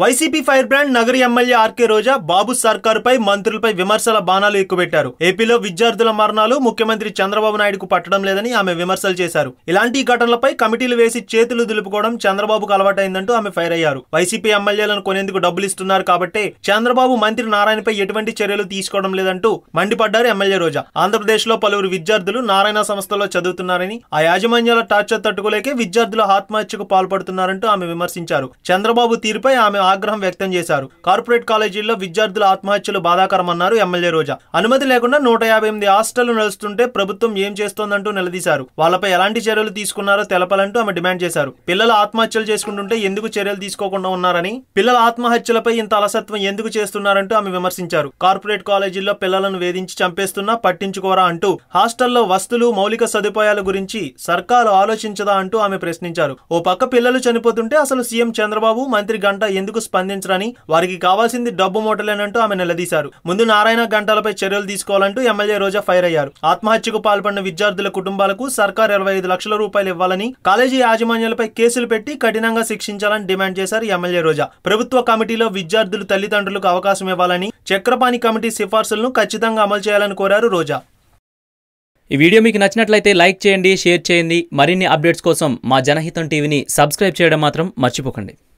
YCP fire brand Nagari MLA RK Roja Babu సర్కారుపై మంత్రులపై విమర్శల బాణాలు ఎక్కువెట్టారు ఏపీలో విద్యార్థుల మరణాలు ముఖ్యమంత్రి చంద్రబాబు నాయుడుకు పట్టడం లేదని ఆమె విమర్శలు చేశారు ఇలాంటి ఘటనలపై కమిటీలు వేసి చేతులు దులుపుకోవడం చంద్రబాబుకు అలవాటైందంటూ ఆమె ఫైర్ అయ్యారు వైసీపీ ఎమ్మెల్యేలను కొనేందుకు డబ్బులు ఇస్తున్నారు కాబట్టి చంద్రబాబు మంత్రి నారాయణపై ఎటువంటి చర్యలు తీసుకోవడం లేదంటూ మండిపడ్డారు ఎమ్మెల్యే రోజా ఆంధ్రప్రదేశ్ లో పలువురు విద్యార్థులు నారాయణ సంస్థలో చదువుతున్నారని ఆ యాజమాన్యాల టార్చర్ తట్టుకోలేకే విద్యార్థులు ఆత్మహత్యకు పాల్పడుతున్నారంటూ ఆమె విమర్శించారు చంద్రబాబు తీరుపై ఆమె ఆగ్రహం వ్యక్తం చేశారు కార్పొరేట్ కాలేజీల్లో విద్యార్థుల ఆత్మహత్యలు బాధాకరమన్నారు ఎమ్మెల్యే రోజా అనుమతి లేకుండా నూట యాభై ఎనిమిది హాస్టళ్లు నడుస్తుంటే ప్రభుత్వం ఏం చేస్తోందంటూ నిలదీశారు వాళ్ళపై ఎలాంటి చర్యలు తీసుకున్నారో తెలపాలంటూ ఆమె డిమాండ్ చేశారు పిల్లలు ఆత్మహత్యలు చేసుకుంటుంటే ఎందుకు చర్యలు తీసుకోకుండా ఉన్నారని పిల్లల ఆత్మహత్యలపై ఇంత అలసత్వం ఎందుకు చేస్తున్నారంటూ ఆమె విమర్శించారు కార్పొరేట్ కాలేజీల్లో పిల్లలను వేధించి చంపేస్తున్నా పట్టించుకోరా అంటూ హాస్టల్లో వస్తువులు మౌలిక సదుపాయాల గురించి సర్కారు ఆలోచించదా అంటూ ఆమె ప్రశ్నించారు ఓ పక్క పిల్లలు చనిపోతుంటే అసలు సీఎం చంద్రబాబు మంత్రి గంట ఎందుకు ఎందుకు స్పందించరని వారికి కావాల్సింది డబ్బు మూటలేనంటూ ఆమె నిలదీశారు ముందు నారాయణ గంటలపై చర్యలు తీసుకోవాలంటూ ఎమ్మెల్యే రోజా ఫైర్ అయ్యారు ఆత్మహత్యకు పాల్పడిన విద్యార్థుల కుటుంబాలకు సర్కార్ ఇరవై ఐదు లక్షల రూపాయలు ఇవ్వాలని కాలేజీ యాజమాన్యాలపై కేసులు పెట్టి కఠినంగా శిక్షించాలని డిమాండ్ చేశారు ఎమ్మెల్యే రోజా ప్రభుత్వ కమిటీలో విద్యార్థులు తల్లిదండ్రులకు అవకాశం ఇవ్వాలని చక్రపాణి కమిటీ సిఫార్సులను ఖచ్చితంగా అమలు చేయాలని కోరారు రోజా ఈ వీడియో మీకు నచ్చినట్లయితే లైక్ చేయండి షేర్ చేయండి మరిన్ని అప్డేట్స్ కోసం మా జనహితం టీవీని సబ్స్క్రైబ్ చేయడం మాత్రం మర్చిపోకండి